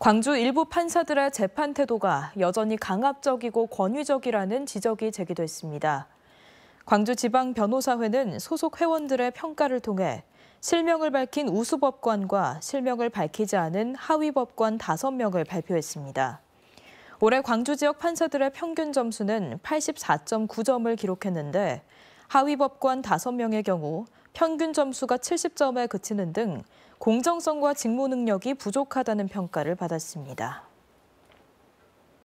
광주 일부 판사들의 재판 태도가 여전히 강압적이고 권위적이라는 지적이 제기됐습니다. 광주지방변호사회는 소속 회원들의 평가를 통해 실명을 밝힌 우수법관과 실명을 밝히지 않은 하위법관 5명을 발표했습니다. 올해 광주 지역 판사들의 평균 점수는 84.9점을 기록했는데 하위법관 5명의 경우 평균 점수가 70점에 그치는 등 공정성과 직무 능력이 부족하다는 평가를 받았습니다.